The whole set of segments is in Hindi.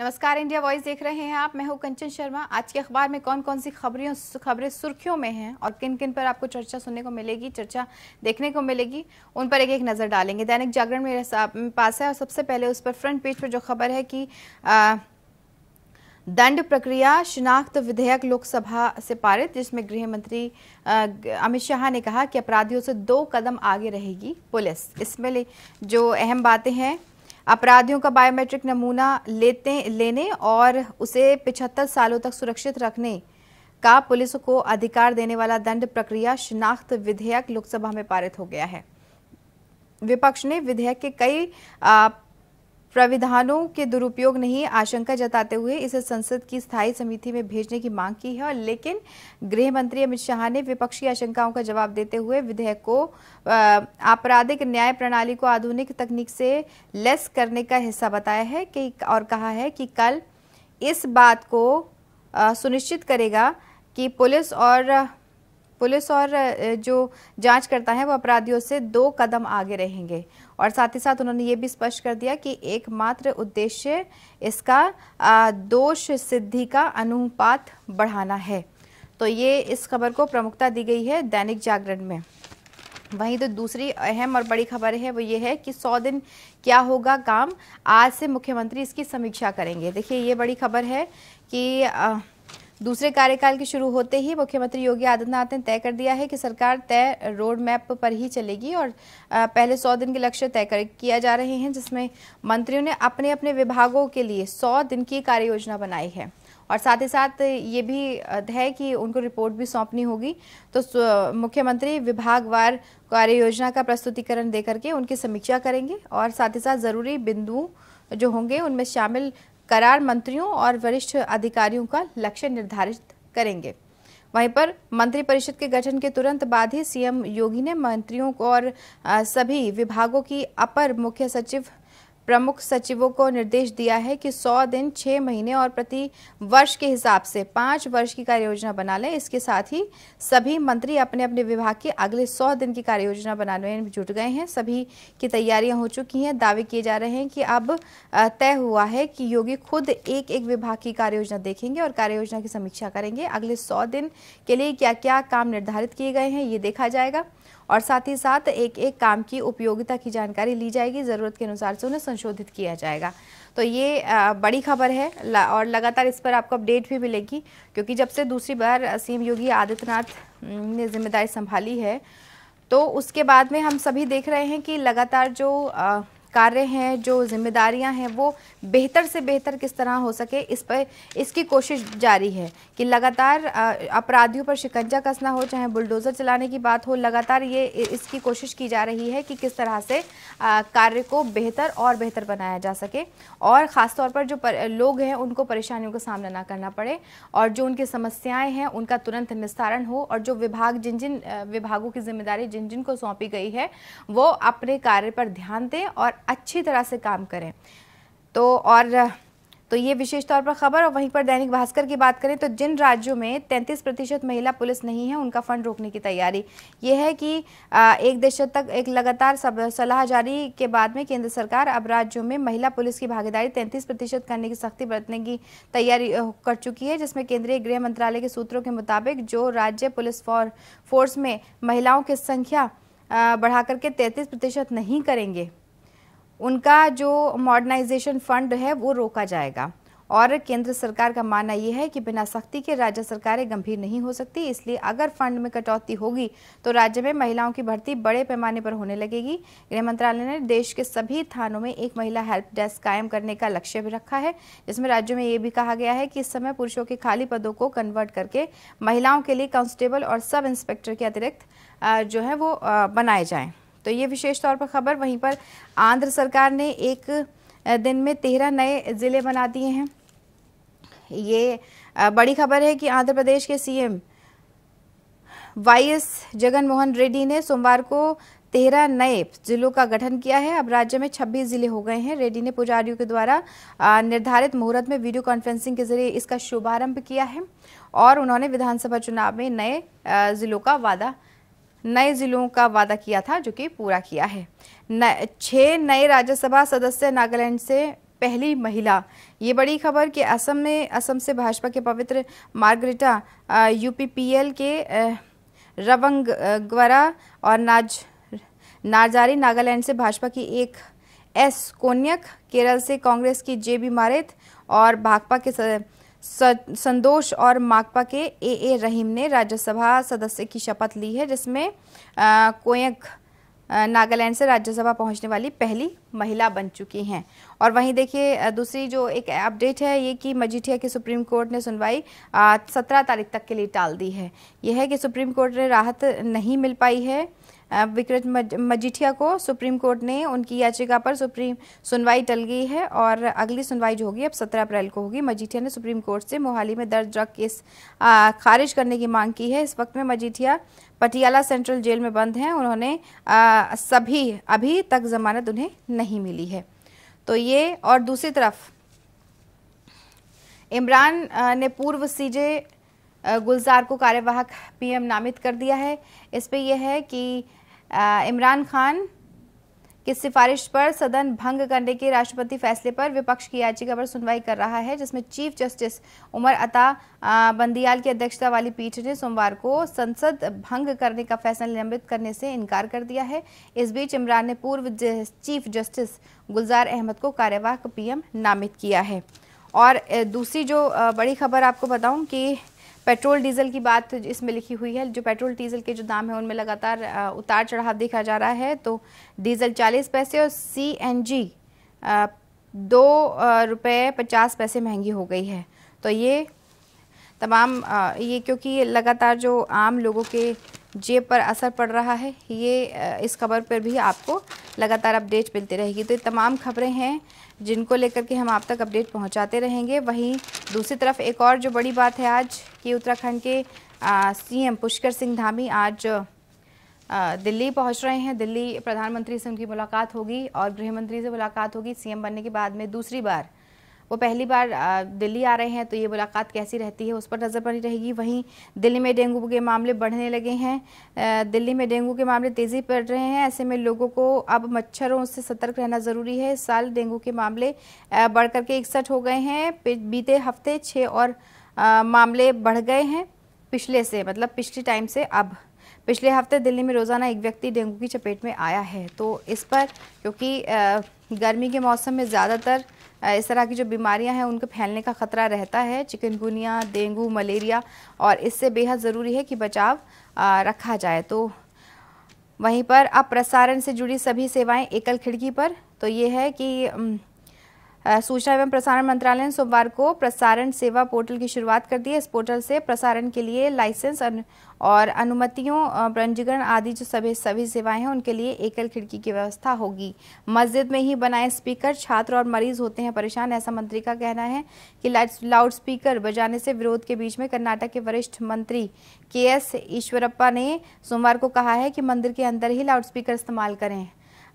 नमस्कार इंडिया वॉइस देख रहे हैं आप मैं हूं कंचन शर्मा आज के अखबार में कौन कौन सी खबरें खबरें सुर्खियों में हैं और किन किन पर आपको चर्चा सुनने को मिलेगी चर्चा देखने को मिलेगी उन पर एक एक नज़र डालेंगे दैनिक जागरण मेरे पास है और सबसे पहले उस पर फ्रंट पेज पर जो खबर है कि आ, दंड प्रक्रिया शिनाख्त विधेयक लोकसभा से पारित जिसमें गृह मंत्री अमित शाह ने कहा कि अपराधियों से दो कदम आगे रहेगी पुलिस इसमें जो अहम बातें हैं अपराधियों का बायोमेट्रिक नमूना लेते लेने और उसे 75 सालों तक सुरक्षित रखने का पुलिस को अधिकार देने वाला दंड प्रक्रिया शिनाख्त विधेयक लोकसभा में पारित हो गया है विपक्ष ने विधेयक के कई प्रविधानों के दुरुपयोग नहीं आशंका जताते हुए इसे संसद की स्थायी समिति में भेजने की मांग की है और लेकिन गृह मंत्री अमित शाह ने विपक्षी आशंकाओं का जवाब देते हुए विधेयक को आपराधिक न्याय प्रणाली को आधुनिक तकनीक से लेस करने का हिस्सा बताया है कि और कहा है कि कल इस बात को सुनिश्चित करेगा कि पुलिस और पुलिस और जो जांच करता है वो अपराधियों से दो कदम आगे रहेंगे और साथ ही साथ उन्होंने ये भी स्पष्ट कर दिया कि एकमात्र उद्देश्य इसका दोष सिद्धि का अनुपात बढ़ाना है तो ये इस खबर को प्रमुखता दी गई है दैनिक जागरण में वहीं तो दूसरी अहम और बड़ी खबर है वो ये है कि 100 दिन क्या होगा काम आज से मुख्यमंत्री इसकी समीक्षा करेंगे देखिए ये बड़ी खबर है कि आ, दूसरे कार्यकाल के शुरू होते ही मुख्यमंत्री योगी आदित्यनाथ ने तय कर दिया है कि सरकार तय रोड मैप पर ही चलेगी और पहले सौ दिन के लक्ष्य तय कर किया जा रहे हैं जिसमें मंत्रियों ने अपने अपने विभागों के लिए सौ दिन की कार्य योजना बनाई है और साथ ही साथ ये भी है कि उनको रिपोर्ट भी सौंपनी होगी तो मुख्यमंत्री विभागवार कार्य योजना का प्रस्तुतिकरण दे करके उनकी समीक्षा करेंगे और साथ ही साथ ज़रूरी बिंदुओं जो होंगे उनमें शामिल करार मंत्रियों और वरिष्ठ अधिकारियों का लक्ष्य निर्धारित करेंगे वहीं पर मंत्रिपरिषद के गठन के तुरंत बाद ही सीएम योगी ने मंत्रियों को और सभी विभागों की अपर मुख्य सचिव प्रमुख सचिवों को निर्देश दिया है कि 100 दिन 6 महीने और प्रति वर्ष के हिसाब से पाँच वर्ष की कार्ययोजना बना लें इसके साथ ही सभी मंत्री अपने अपने विभाग के अगले 100 दिन की कार्ययोजना बनाने में जुट गए हैं सभी की तैयारियां हो चुकी हैं दावे किए जा रहे हैं कि अब तय हुआ है कि योगी खुद एक एक विभाग की कार्ययोजना देखेंगे और कार्ययोजना की समीक्षा करेंगे अगले सौ दिन के लिए क्या क्या काम निर्धारित किए गए हैं ये देखा जाएगा और साथ ही साथ एक एक काम की उपयोगिता की जानकारी ली जाएगी ज़रूरत के अनुसार से उन्हें संशोधित किया जाएगा तो ये बड़ी खबर है और लगातार इस पर आपको अपडेट भी मिलेगी क्योंकि जब से दूसरी बार सीएम योगी आदित्यनाथ ने जिम्मेदारी संभाली है तो उसके बाद में हम सभी देख रहे हैं कि लगातार जो कार्य हैं जो जिम्मेदारियां हैं वो बेहतर से बेहतर किस तरह हो सके इस पर इसकी कोशिश जारी है कि लगातार अपराधियों पर शिकंजा कसना हो चाहे बुलडोज़र चलाने की बात हो लगातार ये इसकी कोशिश की जा रही है कि किस तरह से कार्य को बेहतर और बेहतर बनाया जा सके और ख़ासतौर पर जो पर, लोग हैं उनको परेशानियों का सामना ना करना पड़े और जो उनकी समस्याएँ हैं उनका तुरंत निस्तारण हो और जो विभाग जिन जिन विभागों की जिम्मेदारी जिन जिन को सौंपी गई है वो अपने कार्य पर ध्यान दें और अच्छी तरह से काम करें तो और तो ये विशेष तौर पर खबर और वहीं पर दैनिक भास्कर की बात करें तो जिन राज्यों में 33 प्रतिशत महिला पुलिस नहीं है उनका फंड रोकने की तैयारी ये है कि एक दशक तक एक लगातार सलाह जारी के बाद में केंद्र सरकार अब राज्यों में महिला पुलिस की भागीदारी 33 प्रतिशत करने की सख्ती बरतने की तैयारी कर चुकी है जिसमें केंद्रीय गृह मंत्रालय के सूत्रों के मुताबिक जो राज्य पुलिस फोर्स में महिलाओं की संख्या बढ़ा करके तैंतीस प्रतिशत नहीं करेंगे उनका जो मॉडर्नाइजेशन फंड है वो रोका जाएगा और केंद्र सरकार का मानना यह है कि बिना सख्ती के राज्य सरकारें गंभीर नहीं हो सकती इसलिए अगर फंड में कटौती होगी तो राज्य में महिलाओं की भर्ती बड़े पैमाने पर होने लगेगी गृह मंत्रालय ने देश के सभी थानों में एक महिला हेल्प डेस्क कायम करने का लक्ष्य भी रखा है जिसमें राज्यों में ये भी कहा गया है कि इस समय पुरुषों के खाली पदों को कन्वर्ट करके महिलाओं के लिए कांस्टेबल और सब इंस्पेक्टर के अतिरिक्त जो है वो बनाए जाएँ तो ये विशेष तौर पर खबर वहीं पर आंध्र सरकार ने एक दिन में तेरह नए ज़िले बना दिए हैं ये बड़ी खबर है कि आंध्र प्रदेश के सीएम वाईएस जगनमोहन रेड्डी ने सोमवार को तेरह नए जिलों का गठन किया है अब राज्य में 26 जिले हो गए हैं रेड्डी ने पुजारियों के द्वारा निर्धारित मुहूर्त में वीडियो कॉन्फ्रेंसिंग के जरिए इसका शुभारंभ किया है और उन्होंने विधानसभा चुनाव में नए जिलों का वादा नए जिलों का वादा किया था जो कि पूरा किया है छह नए राज्यसभा सदस्य नागालैंड से पहली महिला ये बड़ी खबर कि असम में असम से भाजपा के पवित्र मार्गरेटा यूपीपीएल के रवंग रवंगवरा और नाज नारजारी नागालैंड से भाजपा की एक एस कोन्यक केरल से कांग्रेस की जे बी मारेत और भाकपा के सद, संदोष और माकपा के ए ए रहीम ने राज्यसभा सदस्य की शपथ ली है जिसमें कोयक नागालैंड से राज्यसभा पहुंचने वाली पहली महिला बन चुकी हैं और वहीं देखिए दूसरी जो एक अपडेट है ये कि मजीठिया की सुप्रीम कोर्ट ने सुनवाई सत्रह तारीख तक के लिए टाल दी है यह है कि सुप्रीम कोर्ट ने राहत नहीं मिल पाई है विक्रत मजिठिया मजीठिया को सुप्रीम कोर्ट ने उनकी याचिका पर सुप्रीम सुनवाई टल गई है और अगली सुनवाई जो होगी अब 17 अप्रैल को होगी मजीठिया ने सुप्रीम कोर्ट से मोहाली में दर्ज ड्रग केस खारिज करने की मांग की है इस वक्त में मजीठिया पटियाला सेंट्रल जेल में बंद हैं उन्होंने आ, सभी अभी तक जमानत उन्हें नहीं मिली है तो ये और दूसरी तरफ इमरान ने पूर्व सीजे गुलजार को कार्यवाहक पीएम नामित कर दिया है इस पे यह है कि इमरान खान की सिफारिश पर सदन भंग करने के राष्ट्रपति फैसले पर विपक्ष की याचिका पर सुनवाई कर रहा है जिसमें चीफ जस्टिस उमर अता बंदियाल की अध्यक्षता वाली पीठ ने सोमवार को संसद भंग करने का फैसला निलंबित करने से इनकार कर दिया है इस बीच इमरान ने पूर्व चीफ जस्टिस गुलजार अहमद को कार्यवाहक पीएम नामित किया है और दूसरी जो बड़ी खबर आपको बताऊं कि पेट्रोल डीजल की बात इसमें लिखी हुई है जो पेट्रोल डीजल के जो दाम है उनमें लगातार उतार चढ़ाव देखा जा रहा है तो डीजल चालीस पैसे और सी एन जी दो रुपये पचास पैसे महंगी हो गई है तो ये तमाम ये क्योंकि लगातार जो आम लोगों के जेब पर असर पड़ रहा है ये इस खबर पर भी आपको लगातार अपडेट मिलती रहेगी तो ये तमाम खबरें हैं जिनको लेकर के हम आप तक अपडेट पहुंचाते रहेंगे वहीं दूसरी तरफ एक और जो बड़ी बात है आज कि उत्तराखंड के सीएम पुष्कर सिंह धामी आज दिल्ली पहुंच रहे हैं दिल्ली प्रधानमंत्री से उनकी मुलाकात होगी और गृहमंत्री से मुलाकात होगी सीएम बनने के बाद में दूसरी बार वो पहली बार दिल्ली आ रहे हैं तो ये मुलाकात कैसी रहती है उस पर नज़र बनी रहेगी वहीं दिल्ली में डेंगू के मामले बढ़ने लगे हैं दिल्ली में डेंगू के मामले तेज़ी पड़ रहे हैं ऐसे में लोगों को अब मच्छरों से सतर्क रहना ज़रूरी है इस साल डेंगू के मामले बढ़ करके इकसठ हो गए हैं बीते हफ्ते छः और मामले बढ़ गए हैं पिछले से मतलब पिछले टाइम से अब पिछले हफ्ते दिल्ली में रोज़ाना एक व्यक्ति डेंगू की चपेट में आया है तो इस पर क्योंकि गर्मी के मौसम में ज़्यादातर इस तरह की जो बीमारियां हैं उनके फैलने का ख़तरा रहता है चिकनगुनिया डेंगू मलेरिया और इससे बेहद ज़रूरी है कि बचाव रखा जाए तो वहीं पर अब प्रसारण से जुड़ी सभी सेवाएं एकल खिड़की पर तो ये है कि सूचना एवं प्रसारण मंत्रालय ने सोमवार को प्रसारण सेवा पोर्टल की शुरुआत कर दी है इस पोर्टल से प्रसारण के लिए लाइसेंस और अनुमतियों पंजीकरण आदि जो सभी सभी सेवाएं हैं उनके लिए एकल खिड़की की व्यवस्था होगी मस्जिद में ही बनाए स्पीकर छात्र और मरीज होते हैं परेशान ऐसा मंत्री का कहना है कि लाउड स्पीकर बजाने से विरोध के बीच में कर्नाटक के वरिष्ठ मंत्री के एस ईश्वरप्पा ने सोमवार को कहा है कि मंदिर के अंदर ही लाउड स्पीकर इस्तेमाल करें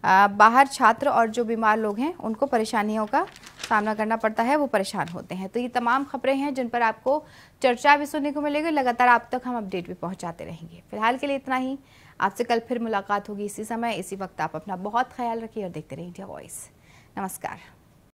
बाहर छात्र और जो बीमार लोग हैं उनको परेशानियों का सामना करना पड़ता है वो परेशान होते हैं तो ये तमाम खबरें हैं जिन पर आपको चर्चा भी सुनने को मिलेगी लगातार आप तक हम अपडेट भी पहुंचाते रहेंगे फिलहाल के लिए इतना ही आपसे कल फिर मुलाकात होगी इसी समय इसी वक्त आप अपना बहुत ख्याल रखिए और देखते रहिए इंडिया वॉइस नमस्कार